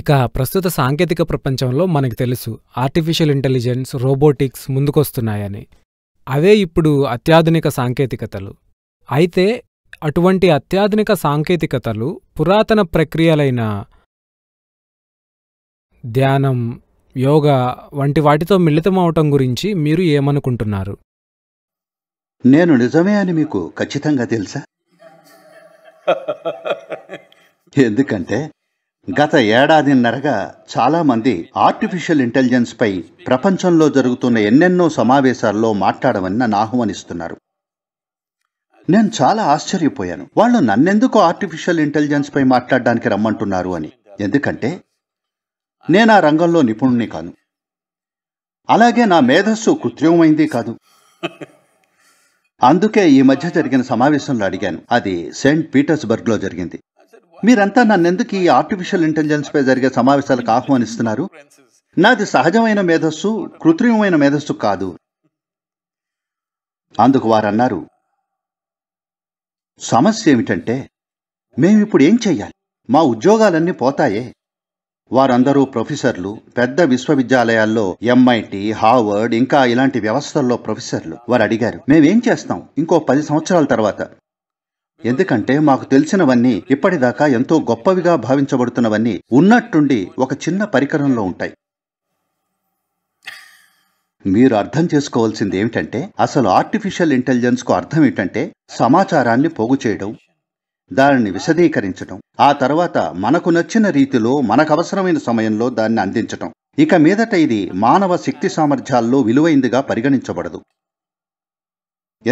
ఇక ప్రస్తుత సాంకేతిక ప్రపంచంలో మనకు తెలుసు ఆర్టిఫిషియల్ ఇంటెలిజెన్స్ రోబోటిక్స్ ముందుకొస్తున్నాయని అవే ఇప్పుడు అత్యాధునిక సాంకేతికతలు అయితే అటువంటి అత్యాధునిక సాంకేతికతలు పురాతన ప్రక్రియలైన ధ్యానం యోగా వంటి వాటితో మిళితమవటం గురించి మీరు ఏమనుకుంటున్నారు నేను నిజమే అని మీకు ఖచ్చితంగా తెలుసా ఎందుకంటే గత ఏడాదిన్నరగా చాలామంది ఆర్టిఫిషియల్ ఇంటెలిజెన్స్పై ప్రపంచంలో జరుగుతున్న ఎన్నెన్నో సమావేశాల్లో మాట్లాడమని నన్ను ఆహ్వానిస్తున్నారు నేను చాలా ఆశ్చర్యపోయాను వాళ్ళు నన్నెందుకు ఆర్టిఫిషియల్ ఇంటెలిజెన్స్పై మాట్లాడడానికి రమ్మంటున్నారు అని ఎందుకంటే నేను ఆ రంగంలో నిపుణుని కాను అలాగే నా మేధస్సు కృత్రిమమైంది కాదు అందుకే ఈ మధ్య జరిగిన సమావేశంలో అడిగాను అది సెయింట్ పీటర్స్బర్గ్లో జరిగింది మీరంతా నన్నెందుకు ఈ ఆర్టిఫిషియల్ ఇంటెలిజెన్స్పై జరిగే సమావేశాలకు ఆహ్వానిస్తున్నారు నాది సహజమైన మేధస్సు కృత్రిమమైన మేధస్సు కాదు అందుకు వారన్నారు సమస్య ఏమిటంటే మేమిప్పుడు ఏం చెయ్యాలి మా ఉద్యోగాలన్నీ పోతాయే వారందరూ ప్రొఫెసర్లు పెద్ద విశ్వవిద్యాలయాల్లో ఎంఐటి హార్వర్డ్ ఇంకా ఇలాంటి వ్యవస్థల్లో ప్రొఫెసర్లు వారు అడిగారు మేమేం చేస్తాం ఇంకో పది సంవత్సరాల తర్వాత ఎందుకంటే మాకు తెలిసినవన్నీ ఇప్పటిదాకా ఎంతో గొప్పవిగా భావించబడుతున్నవన్నీ ఉన్నట్టుండి ఒక చిన్న పరికరంలో ఉంటాయి మీరు అర్థం చేసుకోవాల్సింది ఏమిటంటే అసలు ఆర్టిఫిషియల్ ఇంటెలిజెన్స్కు అర్థం ఏంటంటే సమాచారాన్ని పోగు చేయడం దానిని విశదీకరించడం ఆ తర్వాత మనకు నచ్చిన రీతిలో మనకు అవసరమైన సమయంలో దాన్ని అందించటం ఇక మీదట ఇది మానవ శక్తి సామర్థ్యాల్లో విలువైందిగా పరిగణించబడదు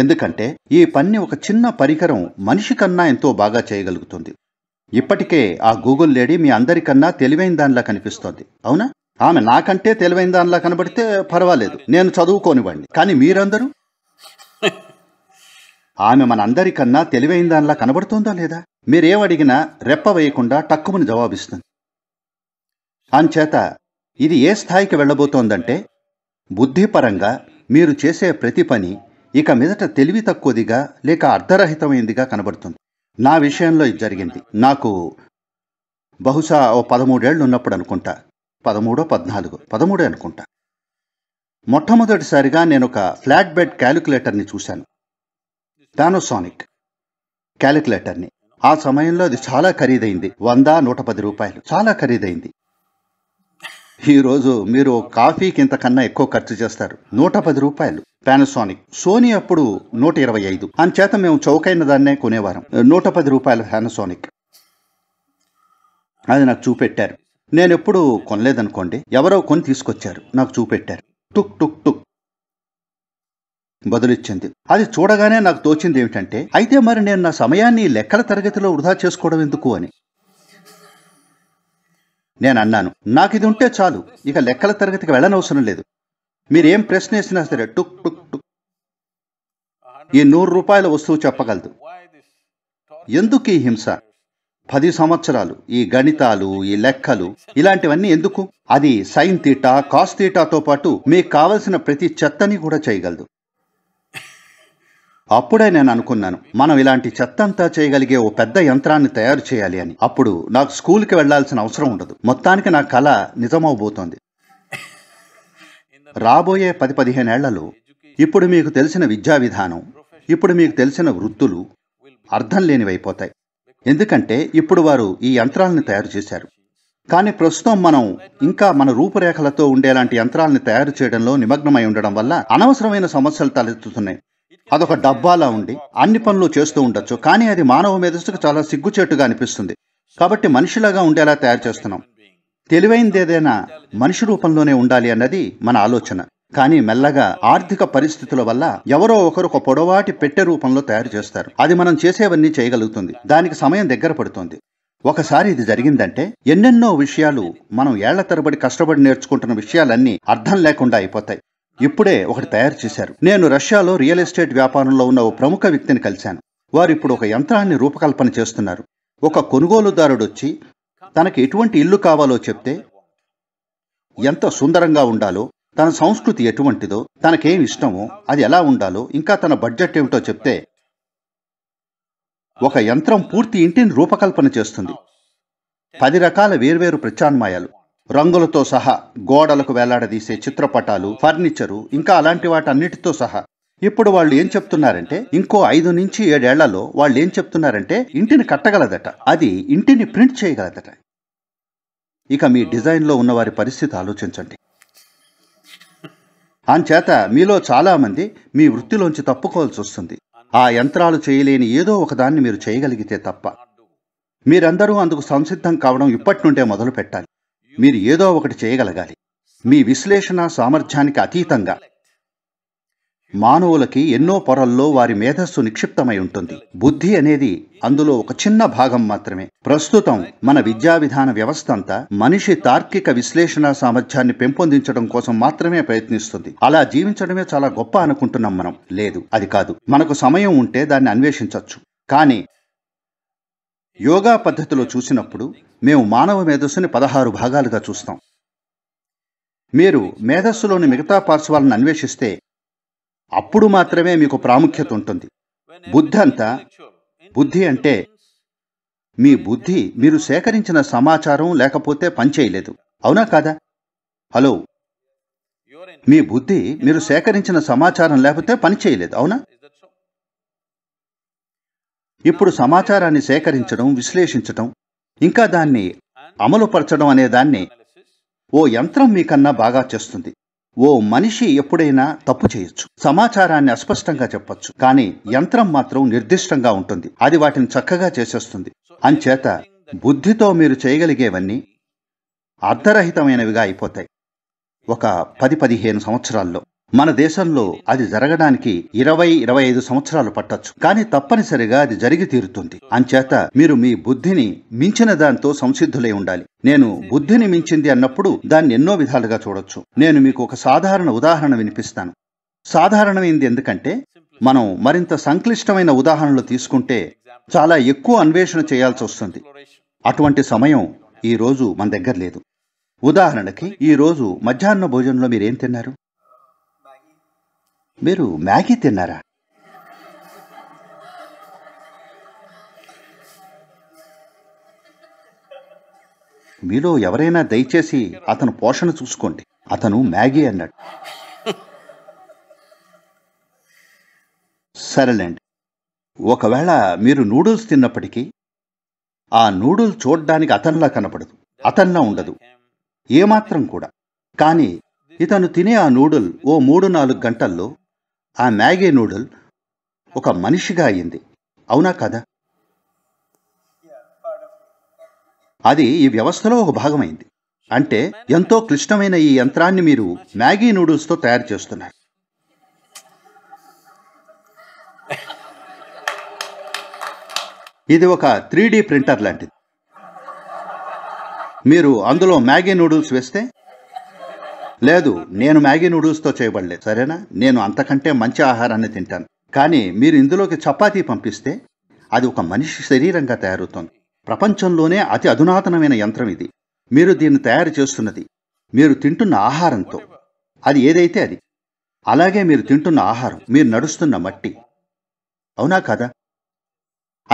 ఎందుకంటే ఈ పన్ని ఒక చిన్న పరికరం మనిషి కన్నా ఎంతో బాగా చేయగలుగుతుంది ఇప్పటికే ఆ గూగుల్ లేడీ మీ అందరికన్నా తెలివైన దానిలా కనిపిస్తోంది అవునా ఆమె నాకంటే తెలివైన దానిలా కనబడితే పర్వాలేదు నేను చదువుకోనివ్వండి కానీ మీరందరూ ఆమె మనందరికన్నా తెలివైన దానిలా కనబడుతోందా లేదా మీరేమడిగినా రెప్ప వేయకుండా టక్కుమని జవాబిస్తుంది అంచేత ఇది ఏ స్థాయికి వెళ్ళబోతోందంటే బుద్ధిపరంగా మీరు చేసే ప్రతి పని ఇక మీదట తెలివి తక్కువదిగా లేక అర్ధరహితమైందిగా కనబడుతుంది నా విషయంలో ఇది జరిగింది నాకు బహుశా ఓ పదమూడేళ్ళు ఉన్నప్పుడు అనుకుంటా పదమూడో పద్నాలుగు పదమూడే అనుకుంటా మొట్టమొదటిసారిగా నేను ఒక ఫ్లాట్ బెడ్ క్యాలిక్యులేటర్ని చూశాను పానోసానిక్ క్యాలిక్యులేటర్ని ఆ సమయంలో అది చాలా ఖరీదైంది వంద నూట పది రూపాయలు చాలా ఖరీదైంది ఈరోజు మీరు కాఫీకి ఇంతకన్నా ఎక్కువ ఖర్చు చేస్తారు నూట పది రూపాయలు పానాసోనిక్ సోనీ అప్పుడు నూట ఇరవై ఐదు అందుచేత మేము చౌకైన దాన్నే కొనేవారం నూట పది రూపాయల పానాసోనిక్ అది నాకు చూపెట్టారు నేను ఎప్పుడు కొనలేదనుకోండి ఎవరో కొని తీసుకొచ్చారు నాకు చూపెట్టారు టుక్ టుక్ టుక్ బదులిచ్చింది అది చూడగానే నాకు తోచింది ఏమిటంటే అయితే మరి నేను నా సమయాన్ని లెక్కల తరగతిలో వృధా చేసుకోవడం ఎందుకు అని నేను అన్నాను నాకు ఇది ఉంటే చాలు ఇక లెక్కల తరగతికి వెళ్ళనవసరం లేదు మీరు ఏం ప్రశ్న వేసినా సరే టుక్ టుక్ టుక్ ఈ నూరు రూపాయల వస్తువు చెప్పగలదు ఎందుకు ఈ హింస పది సంవత్సరాలు ఈ గణితాలు ఈ లెక్కలు ఇలాంటివన్నీ ఎందుకు అది సైన్ తీటా కాస్ తీటాతో పాటు మీకు కావలసిన ప్రతి చెత్తని కూడా చేయగలదు అప్పుడే నేను అనుకున్నాను మనం ఇలాంటి చెత్తంతా చేయగలిగే ఓ పెద్ద యంత్రాన్ని తయారు చేయాలి అని అప్పుడు నాకు స్కూల్కి వెళ్లాల్సిన అవసరం ఉండదు మొత్తానికి నా కళ నిజమవబోతోంది రాబోయే పది పదిహేనేళ్లలో ఇప్పుడు మీకు తెలిసిన విద్యా విధానం ఇప్పుడు మీకు తెలిసిన వృత్తులు అర్థం లేనివైపోతాయి ఎందుకంటే ఇప్పుడు వారు ఈ యంత్రాలను తయారు చేశారు కానీ ప్రస్తుతం మనం ఇంకా మన రూపురేఖలతో ఉండేలాంటి యంత్రాలను తయారు చేయడంలో నిమగ్నమై ఉండడం వల్ల అనవసరమైన సమస్యలు తలెత్తుతున్నాయి అదొక డబ్బాలా ఉండి అన్ని పనులు చేస్తూ ఉండొచ్చు కానీ అది మానవ మేధస్సుకు చాలా సిగ్గుచేటుగా అనిపిస్తుంది కాబట్టి మనిషిలాగా ఉండేలా తయారు చేస్తున్నాం తెలివైంది ఏదైనా మనిషి రూపంలోనే ఉండాలి అన్నది మన ఆలోచన కానీ మెల్లగా ఆర్థిక పరిస్థితుల వల్ల ఎవరో ఒకరు ఒక పొడవాటి పెట్టె రూపంలో తయారు చేస్తారు అది మనం చేసేవన్నీ చేయగలుగుతుంది దానికి సమయం దగ్గర పడుతుంది ఒకసారి ఇది జరిగిందంటే ఎన్నెన్నో విషయాలు మనం ఏళ్ల తరబడి కష్టపడి నేర్చుకుంటున్న విషయాలన్నీ అర్థం లేకుండా అయిపోతాయి ఇప్పుడే ఒకటి తయారు చేశారు నేను రష్యాలో రియల్ ఎస్టేట్ వ్యాపారంలో ఉన్న ఓ ప్రముఖ వ్యక్తిని కలిశాను వారు ఇప్పుడు ఒక యంత్రాన్ని రూపకల్పన చేస్తున్నారు ఒక కొనుగోలుదారుడు వచ్చి తనకి ఎటువంటి ఇల్లు కావాలో చెప్తే ఎంత సుందరంగా ఉండాలో తన సంస్కృతి ఎటువంటిదో తనకేం ఇష్టమో అది ఎలా ఉండాలో ఇంకా తన బడ్జెట్ ఏమిటో చెప్తే ఒక యంత్రం పూర్తి ఇంటిని రూపకల్పన చేస్తుంది పది రకాల వేర్వేరు ప్రత్యామ్నాయాలు రంగులతో సహా గోడలకు వేలాడదీసే చిత్రపటాలు ఫర్నిచరు ఇంకా అలాంటి వాటన్నిటితో సహా ఇప్పుడు వాళ్ళు ఏం చెప్తున్నారంటే ఇంకో ఐదు నుంచి ఏడేళ్లలో వాళ్ళు ఏం చెప్తున్నారంటే ఇంటిని కట్టగలదట అది ఇంటిని ప్రింట్ చేయగలదట ఇక మీ డిజైన్లో ఉన్నవారి పరిస్థితి ఆలోచించండి అంచేత మీలో చాలామంది మీ వృత్తిలోంచి తప్పుకోవాల్సి వస్తుంది ఆ యంత్రాలు చేయలేని ఏదో ఒకదాన్ని మీరు చేయగలిగితే తప్ప మీరందరూ అందుకు సంసిద్ధం కావడం ఇప్పటి నుండే మొదలు పెట్టాలి మీరు ఏదో ఒకటి చేయగలగాలి మీ విశ్లేషణ సామర్థ్యానికి అతీతంగా మానవులకి ఎన్నో పొరల్లో వారి మేధస్సు నిక్షిప్తమై ఉంటుంది బుద్ధి అనేది అందులో ఒక చిన్న భాగం మాత్రమే ప్రస్తుతం మన విద్యా విధాన వ్యవస్థ అంతా మనిషి తార్కిక విశ్లేషణ సామర్థ్యాన్ని పెంపొందించడం కోసం మాత్రమే ప్రయత్నిస్తుంది అలా జీవించడమే చాలా గొప్ప అనుకుంటున్నాం మనం లేదు అది కాదు మనకు సమయం ఉంటే దాన్ని అన్వేషించవచ్చు కానీ యోగా పద్ధతిలో చూసినప్పుడు మేము మానవ మేధస్సుని పదహారు భాగాలుగా చూస్తాం మీరు మేధస్సులోని మిగతా పార్శ్వాలను అన్వేషిస్తే అప్పుడు మాత్రమే మీకు ప్రాముఖ్యత ఉంటుంది బుద్ధి అంతా బుద్ధి అంటే మీ బుద్ధి మీరు సేకరించిన సమాచారం లేకపోతే పనిచేయలేదు అవునా కాదా హలో మీ బుద్ధి మీరు సేకరించిన సమాచారం లేకపోతే పనిచేయలేదు అవునా ఇప్పుడు సమాచారాన్ని సేకరించడం విశ్లేషించడం ఇంకా దాన్ని అమలుపరచడం అనే దాన్ని ఓ యంత్రం మీకన్నా బాగా చేస్తుంది ఓ మనిషి ఎప్పుడైనా తప్పు చేయొచ్చు సమాచారాన్ని అస్పష్టంగా చెప్పొచ్చు కానీ యంత్రం మాత్రం నిర్దిష్టంగా ఉంటుంది అది వాటిని చక్కగా చేసేస్తుంది అంచేత బుద్ధితో మీరు చేయగలిగేవన్నీ అర్ధరహితమైనవిగా అయిపోతాయి ఒక పది పదిహేను సంవత్సరాల్లో మన దేశంలో అది జరగడానికి ఇరవై ఇరవై ఐదు సంవత్సరాలు పట్టొచ్చు కానీ తప్పనిసరిగా అది జరిగి తీరుతుంది అంచేత మీరు మీ బుద్ధిని మించిన దాంతో సంసిద్ధులై ఉండాలి నేను బుద్ధిని మించింది అన్నప్పుడు దాన్ని ఎన్నో విధాలుగా చూడొచ్చు నేను మీకు ఒక సాధారణ ఉదాహరణ వినిపిస్తాను సాధారణమైంది ఎందుకంటే మనం మరింత సంక్లిష్టమైన ఉదాహరణలు తీసుకుంటే చాలా ఎక్కువ అన్వేషణ చేయాల్సి వస్తుంది అటువంటి సమయం ఈరోజు మన దగ్గర లేదు ఉదాహరణకి ఈరోజు మధ్యాహ్న భోజనంలో మీరేం తిన్నారు మీరు మ్యాగీ తిన్నారా మీలో ఎవరైనా దయచేసి అతను పోషణ చూసుకోండి అతను మ్యాగీ అన్నాడు సరేలేండి ఒకవేళ మీరు నూడిల్స్ తిన్నప్పటికీ ఆ నూడిల్ చూడ్డానికి అతనిలా కనపడదు అతనిలా ఉండదు ఏమాత్రం కూడా కానీ ఇతను తినే ఆ నూడిల్ ఓ మూడు నాలుగు గంటల్లో ఆ మ్యాగీ నూడిల్ ఒక మనిషిగా అయింది అవునా కదా అది ఈ వ్యవస్థలో ఒక భాగమైంది అంటే ఎంతో క్లిష్టమైన ఈ యంత్రాన్ని మీరు మ్యాగీ నూడిల్స్తో తయారు చేస్తున్నారు ఇది ఒక త్రీ ప్రింటర్ లాంటిది మీరు అందులో మ్యాగీ నూడిల్స్ వేస్తే లేదు నేను మ్యాగీ నూడిల్స్తో చేయబడలేదు సరేనా నేను అంతకంటే మంచి ఆహారాన్ని తింటాను కానీ మీరు ఇందులోకి చపాతీ పంపిస్తే అది ఒక మనిషి శరీరంగా తయారవుతోంది ప్రపంచంలోనే అతి అధునాతనమైన యంత్రం ఇది మీరు దీన్ని తయారు చేస్తున్నది మీరు తింటున్న ఆహారంతో అది ఏదైతే అది అలాగే మీరు తింటున్న ఆహారం మీరు నడుస్తున్న మట్టి అవునా కదా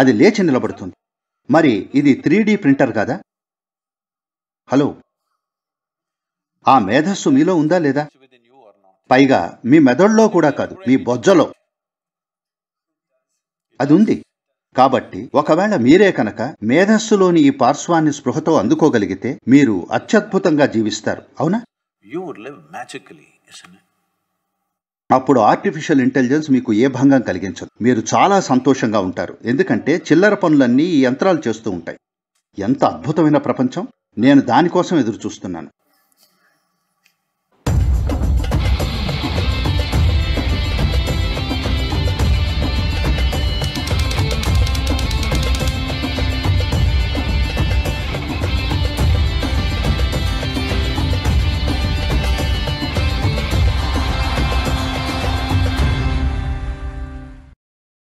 అది లేచి నిలబడుతుంది మరి ఇది త్రీ ప్రింటర్ కదా హలో ఆ మేధస్సు మీలో ఉందా లేదా పైగా మీ మెదడులో కూడా కాదు మీ బొజ్జలో అది ఉంది కాబట్టి ఒకవేళ మీరే కనుక మేధస్సులోని ఈ పార్శ్వాన్ని స్పృహతో అందుకోగలిగితే మీరు అత్యద్భుతంగా జీవిస్తారు అవునా అప్పుడు ఆర్టిఫిషియల్ ఇంటెలిజెన్స్ మీకు ఏ భంగం కలిగించదు మీరు చాలా సంతోషంగా ఉంటారు ఎందుకంటే చిల్లర పనులన్నీ ఈ యంత్రాలు చేస్తూ ఉంటాయి ఎంత అద్భుతమైన ప్రపంచం నేను దానికోసం ఎదురు చూస్తున్నాను